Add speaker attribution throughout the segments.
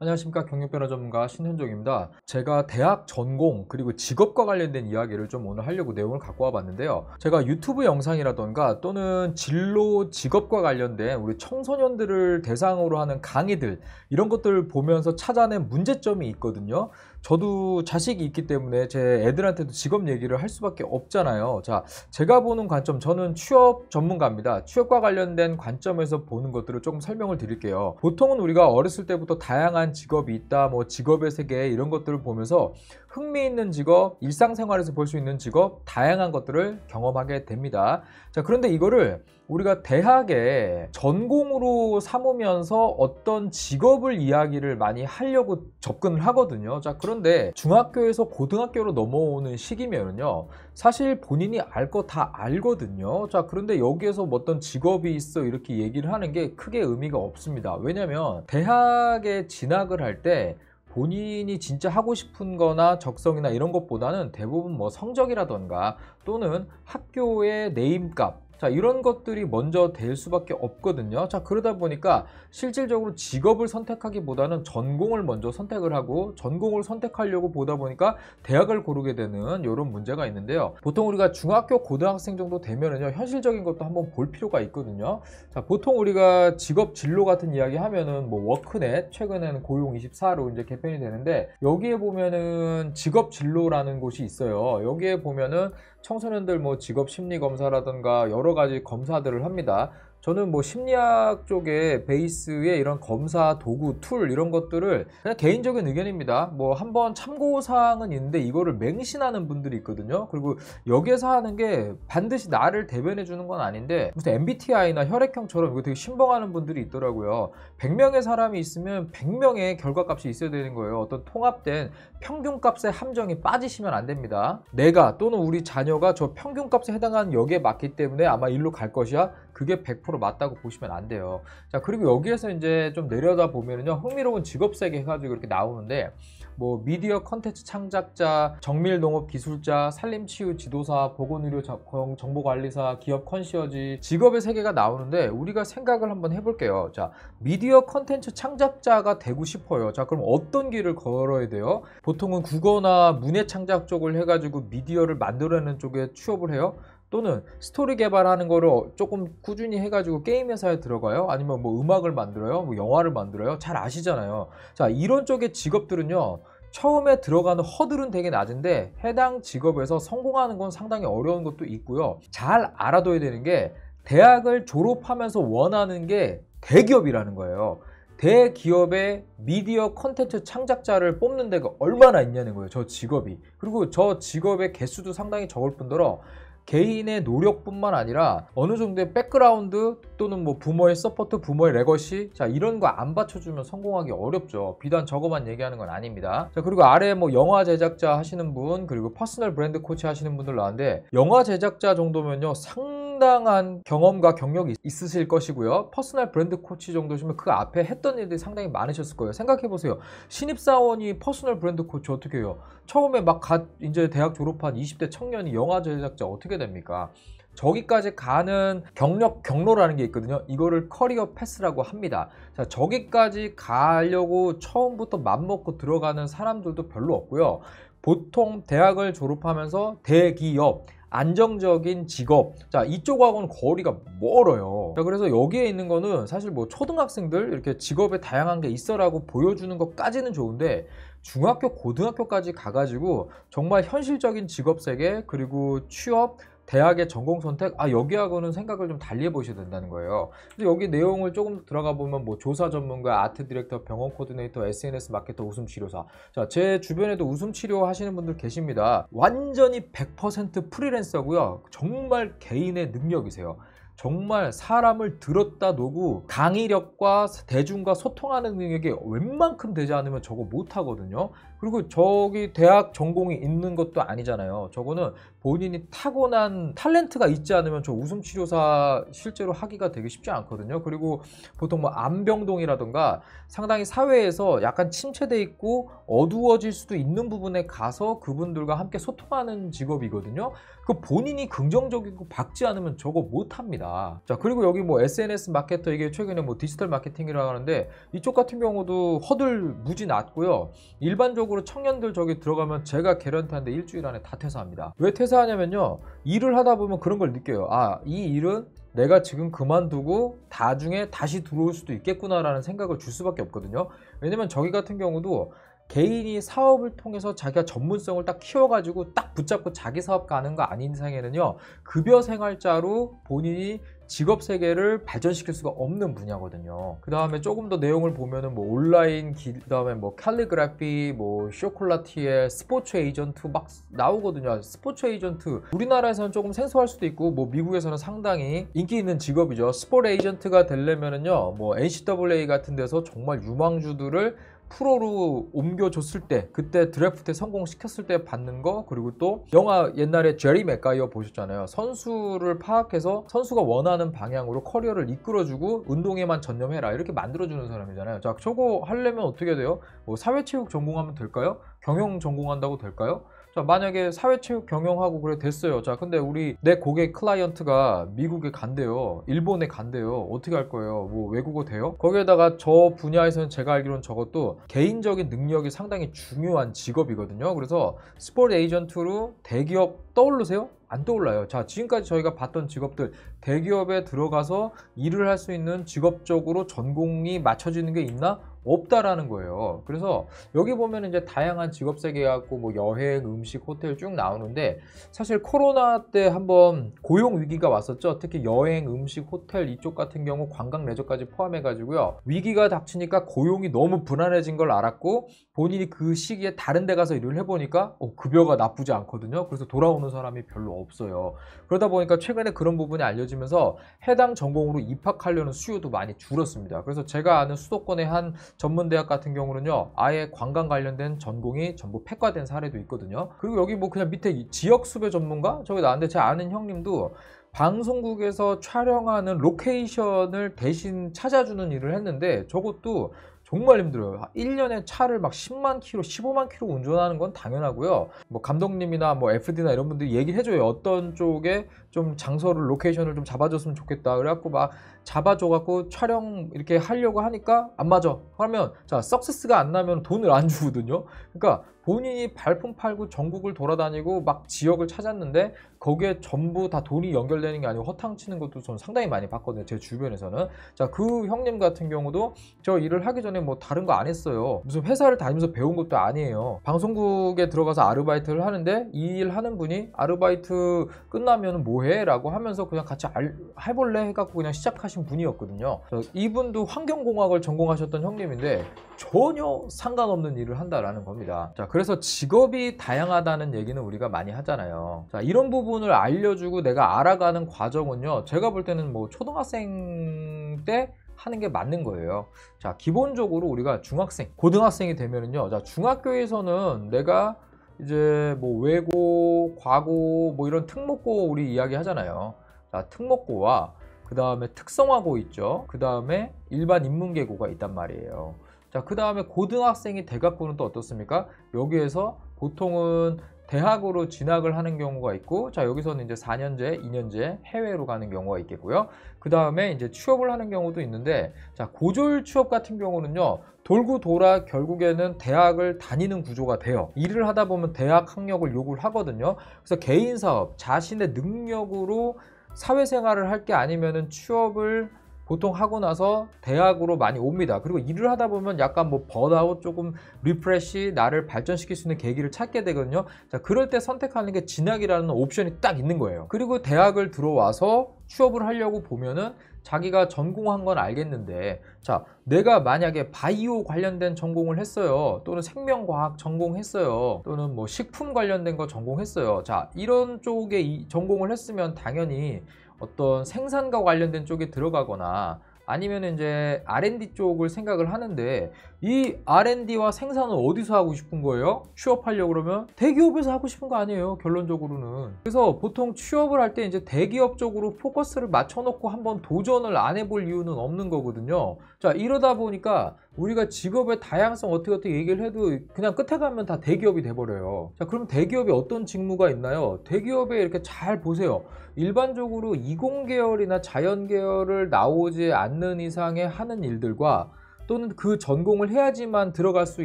Speaker 1: 안녕하십니까 경력변화 전문가 신현종입니다 제가 대학 전공 그리고 직업과 관련된 이야기를 좀 오늘 하려고 내용을 갖고 와 봤는데요 제가 유튜브 영상이라던가 또는 진로 직업과 관련된 우리 청소년들을 대상으로 하는 강의들 이런 것들을 보면서 찾아낸 문제점이 있거든요 저도 자식이 있기 때문에 제 애들한테도 직업 얘기를 할 수밖에 없잖아요. 자, 제가 보는 관점, 저는 취업 전문가입니다. 취업과 관련된 관점에서 보는 것들을 조금 설명을 드릴게요. 보통은 우리가 어렸을 때부터 다양한 직업이 있다, 뭐 직업의 세계 이런 것들을 보면서 흥미있는 직업, 일상생활에서 볼 수 있는 직업, 다양한 것들을 경험하게 됩니다. 자, 그런데 이거를 우리가 대학에 전공으로 삼으면서 어떤 직업을 이야기를 많이 하려고 접근을 하거든요. 자, 그런데 중학교에서 고등학교로 넘어오는 시기면은요. 사실 본인이 알 거 다 알거든요. 자, 그런데 여기에서 뭐 어떤 직업이 있어 이렇게 얘기를 하는 게 크게 의미가 없습니다. 왜냐면 대학에 진학을 할때 본인이 진짜 하고 싶은 거나 적성이나 이런 것보다는 대부분 뭐 성적이라던가 또는 학교의 네임값 자 이런 것들이 먼저 될 수밖에 없거든요 자 그러다 보니까 실질적으로 직업을 선택하기보다는 전공을 먼저 선택을 하고 전공을 선택하려고 보다 보니까 대학을 고르게 되는 이런 문제가 있는데요 보통 우리가 중학교 고등학생 정도 되면은요 현실적인 것도 한번 볼 필요가 있거든요 자 보통 우리가 직업 진로 같은 이야기 하면은 뭐 워크넷 최근에는 고용24로 이제 개편이 되는데 여기에 보면은 직업 진로라는 곳이 있어요 여기에 보면은 청소년들 뭐 직업 심리 검사라든가 여러 가지 검사들을 합니다. 저는 뭐 심리학 쪽에 베이스의 이런 검사 도구 툴 이런 것들을 그냥 개인적인 의견입니다 뭐 한번 참고사항은 있는데 이거를 맹신하는 분들이 있거든요 그리고 여기에서 하는 게 반드시 나를 대변해 주는 건 아닌데 무슨 MBTI나 혈액형처럼 이거 되게 신봉하는 분들이 있더라고요 100명의 사람이 있으면 100명의 결과값이 있어야 되는 거예요 어떤 통합된 평균값의 함정이 빠지시면 안 됩니다 내가 또는 우리 자녀가 저 평균값에 해당하는 역에 맞기 때문에 아마 일로 갈 것이야 그게 100% 맞다고 보시면 안 돼요. 자, 그리고 여기에서 이제 좀 내려다 보면은요. 흥미로운 직업 세계 해 가지고 이렇게 나오는데 뭐 미디어 컨텐츠 창작자, 정밀 농업 기술자, 산림 치유 지도사, 보건 의료 정보 관리사, 기업 컨시어지 직업의 세계가 나오는데 우리가 생각을 한번 해 볼게요. 자, 미디어 컨텐츠 창작자가 되고 싶어요. 자, 그럼 어떤 길을 걸어야 돼요? 보통은 국어나 문예 창작 쪽을 해 가지고 미디어를 만들어내는 쪽에 취업을 해요. 또는 스토리 개발하는 거를 조금 꾸준히 해가지고 게임 회사에 들어가요 아니면 뭐 음악을 만들어요 뭐 영화를 만들어요 잘 아시잖아요 자 이런 쪽의 직업들은요 처음에 들어가는 허들은 되게 낮은데 해당 직업에서 성공하는 건 상당히 어려운 것도 있고요 잘 알아둬야 되는 게 대학을 졸업하면서 원하는 게 대기업이라는 거예요 대기업의 미디어 컨텐츠 창작자를 뽑는 데가 얼마나 있냐는 거예요 저 직업이 그리고 저 직업의 개수도 상당히 적을 뿐더러 개인의 노력뿐만 아니라 어느 정도의 백그라운드 또는 뭐 부모의 서포트, 부모의 레거시 자 이런 거 안 받쳐주면 성공하기 어렵죠. 비단 저거만 얘기하는 건 아닙니다. 자 그리고 아래 뭐 영화 제작자 하시는 분 그리고 퍼스널 브랜드 코치 하시는 분들 나왔는데 영화 제작자 정도면요 상 상당한 경험과 경력이 있으실 것이고요. 퍼스널 브랜드 코치 정도시면 그 앞에 했던 일들이 상당히 많으셨을 거예요. 생각해보세요. 신입사원이 퍼스널 브랜드 코치 어떻게 해요? 처음에 막갓 이제 대학 졸업한 20대 청년이 영화 제작자 어떻게 됩니까? 저기까지 가는 경력 경로라는 게 있거든요. 이거를 커리어 패스라고 합니다. 자, 저기까지 가려고 처음부터 맘먹고 들어가는 사람들도 별로 없고요. 보통 대학을 졸업하면서 대기업 안정적인 직업 자 이쪽하고는 거리가 멀어요 자 그래서 여기에 있는 거는 사실 뭐 초등학생들 이렇게 직업에 다양한 게 있어라고 보여주는 것까지는 좋은데 중학교, 고등학교까지 가가지고 정말 현실적인 직업 세계 그리고 취업 대학의 전공 선택 아 여기하고는 생각을 좀 달리 해보셔야 된다는 거예요 근데 여기 내용을 조금 들어가 보면 뭐 조사 전문가 아트 디렉터 병원 코디네이터 SNS 마케터 웃음 치료사 자제 주변에도 웃음 치료 하시는 분들 계십니다 완전히 100% 프리랜서고요 정말 개인의 능력이세요 정말 사람을 들었다 놓고 강의력과 대중과 소통하는 능력이 웬만큼 되지 않으면 저거 못하거든요 그리고 저기 대학 전공이 있는 것도 아니잖아요. 저거는 본인이 타고난 탤런트가 있지 않으면 저 웃음 치료사 실제로 하기가 되게 쉽지 않거든요. 그리고 보통 뭐 암병동이라든가 상당히 사회에서 약간 침체돼 있고 어두워질 수도 있는 부분에 가서 그분들과 함께 소통하는 직업이거든요. 그 본인이 긍정적이고 박지 않으면 저거 못 합니다. 자, 그리고 여기 뭐 SNS 마케터 이게 최근에 뭐 디지털 마케팅이라 고 하는데 이쪽 같은 경우도 허들 무지 낮고요. 일반적으로 실질적으로 청년들 저기 들어가면 제가 개런티는데 일주일 안에 다 퇴사합니다. 왜 퇴사하냐면요. 일을 하다 보면 그런 걸 느껴요. 아, 이 일은 내가 지금 그만두고 나중에 다시 들어올 수도 있겠구나라는 생각을 줄 수밖에 없거든요. 왜냐면 저기 같은 경우도 개인이 사업을 통해서 자기가 전문성을 딱 키워가지고 딱 붙잡고 자기 사업 가는 거 아닌 이상에는요 급여 생활자로 본인이 직업 세계를 발전시킬 수가 없는 분야거든요. 그 다음에 조금 더 내용을 보면은 뭐 온라인, 그 다음에 뭐 칼리그래피, 뭐 쇼콜라티에 스포츠 에이전트 막 나오거든요. 스포츠 에이전트 우리나라에서는 조금 생소할 수도 있고 뭐 미국에서는 상당히 인기 있는 직업이죠. 스포츠 에이전트가 되려면은요, 뭐 NCAA 같은 데서 정말 유망주들을 프로로 옮겨줬을 때 그때 드래프트에 성공시켰을 때 받는 거 그리고 또 영화 옛날에 제리 맥가이어 보셨잖아요 선수를 파악해서 선수가 원하는 방향으로 커리어를 이끌어주고 운동에만 전념해라 이렇게 만들어주는 사람이잖아요 자 저거 하려면 어떻게 돼요? 뭐 사회체육 전공하면 될까요? 경영 전공한다고 될까요? 자, 만약에 사회체육 경영하고 그래 됐어요. 자, 근데 우리 내 고객 클라이언트가 미국에 간대요. 일본에 간대요. 어떻게 할 거예요? 뭐 외국어 돼요? 거기에다가 저 분야에서는 제가 알기로는 저것도 개인적인 능력이 상당히 중요한 직업이거든요. 그래서 스포츠 에이전트로 대기업 떠오르세요? 안 떠올라요. 자, 지금까지 저희가 봤던 직업들 대기업에 들어가서 일을 할 수 있는 직업적으로 전공이 맞춰지는 게 있나? 없다라는 거예요. 그래서 여기 보면 이제 다양한 직업 세계 갖고 뭐 여행, 음식, 호텔 쭉 나오는데 사실 코로나 때 한번 고용 위기가 왔었죠. 특히 여행, 음식, 호텔 이쪽 같은 경우 관광 레저까지 포함해 가지고요. 위기가 닥치니까 고용이 너무 불안해진 걸 알았고 본인이 그 시기에 다른 데 가서 일을 해 보니까 어, 급여가 나쁘지 않거든요. 그래서 돌아오는 사람이 별로 없어요. 그러다 보니까 최근에 그런 부분이 알려지면서 해당 전공으로 입학하려는 수요도 많이 줄었습니다. 그래서 제가 아는 수도권에한 전문대학 같은 경우는요 아예 관광 관련된 전공이 전부 폐과된 사례도 있거든요 그리고 여기 뭐 그냥 밑에 지역 수배 전문가 저기 나왔는데 제 아는 형님도 방송국에서 촬영하는 로케이션을 대신 찾아주는 일을 했는데 저것도 정말 힘들어요. 1년에 차를 막 10만 키로, 15만 키로 운전하는 건 당연하고요. 뭐 감독님이나 뭐 FD나 이런 분들이 얘기를 해줘요. 어떤 쪽에 좀 장소를, 로케이션을 좀 잡아줬으면 좋겠다. 그래갖고 막 잡아줘갖고 촬영 이렇게 하려고 하니까 안 맞아. 그러면 자, 석세스가 안 나면 돈을 안 주거든요. 그러니까 본인이 발품 팔고 전국을 돌아다니고 막 지역을 찾았는데 거기에 전부 다 돈이 연결되는 게 아니고 허탕치는 것도 저는 상당히 많이 봤거든요. 제 주변에서는. 자, 그 형님 같은 경우도 저 일을 하기 전에 뭐 다른 거 안 했어요. 무슨 회사를 다니면서 배운 것도 아니에요. 방송국에 들어가서 아르바이트를 하는데 이 일 하는 분이 아르바이트 끝나면 뭐해? 라고 하면서 그냥 같이 알, 해볼래? 해갖고 그냥 시작하신 분이었거든요. 이분도 환경공학을 전공하셨던 형님인데 전혀 상관없는 일을 한다라는 겁니다. 자, 그 그래서 직업이 다양하다는 얘기는 우리가 많이 하잖아요. 자, 이런 부분을 알려주고 내가 알아가는 과정은요. 제가 볼 때는 뭐 초등학생 때 하는 게 맞는 거예요. 자, 기본적으로 우리가 중학생, 고등학생이 되면은요. 자, 중학교에서는 내가 이제 뭐 외고, 과고 뭐 이런 특목고 우리 이야기 하잖아요. 자, 특목고와 그 다음에 특성화고 있죠. 그 다음에 일반 인문계고가 있단 말이에요. 자, 그 다음에 고등학생이 대각부는또 어떻습니까? 여기에서 보통은 대학으로 진학을 하는 경우가 있고 자 여기서는 이제 4년제, 2년제 해외로 가는 경우가 있겠고요. 그 다음에 이제 취업을 하는 경우도 있는데 자 고졸 취업 같은 경우는요 돌고 돌아 결국에는 대학을 다니는 구조가 돼요. 일을 하다 보면 대학 학력을 요구를 하거든요. 그래서 개인 사업, 자신의 능력으로 사회생활을 할 게 아니면은 취업을 보통 하고 나서 대학으로 많이 옵니다. 그리고 일을 하다 보면 약간 뭐 번아웃 조금 리프레시 나를 발전시킬 수 있는 계기를 찾게 되거든요. 자, 그럴 때 선택하는 게 진학이라는 옵션이 딱 있는 거예요. 그리고 대학을 들어와서 취업을 하려고 보면은 자기가 전공한 건 알겠는데 자 내가 만약에 바이오 관련된 전공을 했어요 또는 생명과학 전공했어요 또는 뭐 식품 관련된 거 전공했어요 자 이런 쪽에 전공을 했으면 당연히 어떤 생산과 관련된 쪽에 들어가거나 아니면 이제 R&D 쪽을 생각을 하는데 이 R&D와 생산은 어디서 하고 싶은 거예요? 취업하려고 그러면 대기업에서 하고 싶은 거 아니에요 결론적으로는 그래서 보통 취업을 할 때 이제 대기업 쪽으로 포커스를 맞춰놓고 한번 도전을 안 해 볼 이유는 없는 거거든요 자 이러다 보니까 우리가 직업의 다양성 어떻게 어떻게 얘기를 해도 그냥 끝에 가면 다 대기업이 돼버려요 자 그럼 대기업이 어떤 직무가 있나요? 대기업에 이렇게 잘 보세요 일반적으로 이공계열이나 자연계열을 나오지 않는 않는 이상의 하는 일들과 또는 그 전공을 해야지만 들어갈 수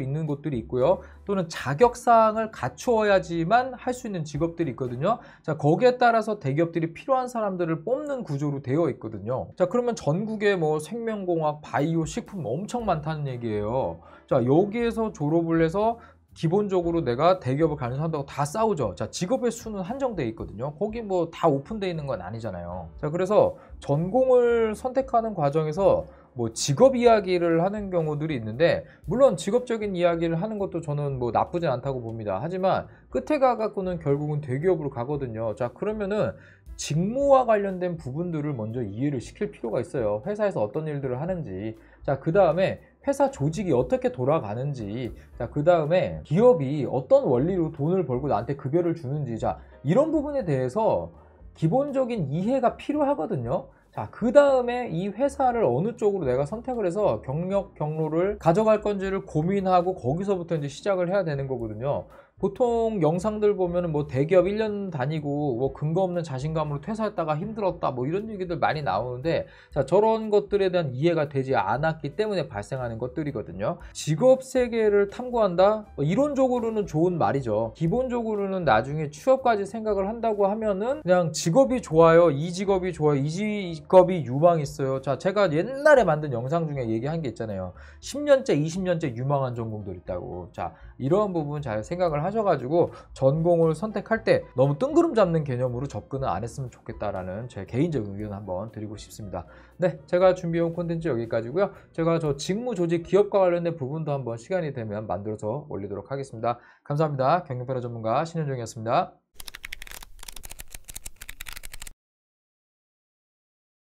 Speaker 1: 있는 곳들이 있고요. 또는 자격사항을 갖추어야지만 할 수 있는 직업들이 있거든요. 자, 거기에 따라서 대기업들이 필요한 사람들을 뽑는 구조로 되어 있거든요. 자, 그러면 전국에 뭐 생명공학, 바이오, 식품 엄청 많다는 얘기예요. 자, 여기에서 졸업을 해서 기본적으로 내가 대기업을 가능한다고 다 싸우죠. 자, 직업의 수는 한정되어 있거든요. 거기 뭐 다오픈되어 있는 건 아니잖아요. 자, 그래서 전공을 선택하는 과정에서 뭐 직업 이야기를 하는 경우들이 있는데 물론 직업적인 이야기를 하는 것도 저는 뭐 나쁘진 않다고 봅니다. 하지만 끝에 가갖고는 결국은 대기업으로 가거든요. 자, 그러면은 직무와 관련된 부분들을 먼저 이해를 시킬 필요가 있어요. 회사에서 어떤 일들을 하는지. 자, 그 다음에 회사 조직이 어떻게 돌아가는지 자그 다음에 기업이 어떤 원리로 돈을 벌고 나한테 급여를 주는지 자 이런 부분에 대해서 기본적인 이해가 필요하거든요 자, 그 다음에 이 회사를 어느 쪽으로 내가 선택을 해서 경력 경로를 가져갈 건지를 고민하고 거기서부터 이제 시작을 해야 되는 거거든요. 보통 영상들 보면은 뭐 대기업 1년 다니고 뭐 근거 없는 자신감으로 퇴사했다가 힘들었다 뭐 이런 얘기들 많이 나오는데 자 저런 것들에 대한 이해가 되지 않았기 때문에 발생하는 것들이거든요 직업 세계를 탐구한다 뭐 이론적으로는 좋은 말이죠 기본적으로는 나중에 취업까지 생각을 한다고 하면은 그냥 직업이 좋아요 이 직업이 좋아요 이 직업이 유망 했어요자 제가 옛날에 만든 영상 중에 얘기한 게 있잖아요 10년째 20년째 유망한 전공들 있다고 자 이러한 부분 잘 생각을 하시 하셔가지고 전공을 선택할 때 너무 뜬구름 잡는 개념으로 접근을 안 했으면 좋겠다라는 제 개인적 인 의견 을 한번 드리고 싶습니다. 네, 제가 준비해온 콘텐츠 여기까지고요. 제가 저 직무 조직 기업과 관련된 부분도 한번 시간이 되면 만들어서 올리도록 하겠습니다. 감사합니다. 경영패러 전문가 신현종이었습니다.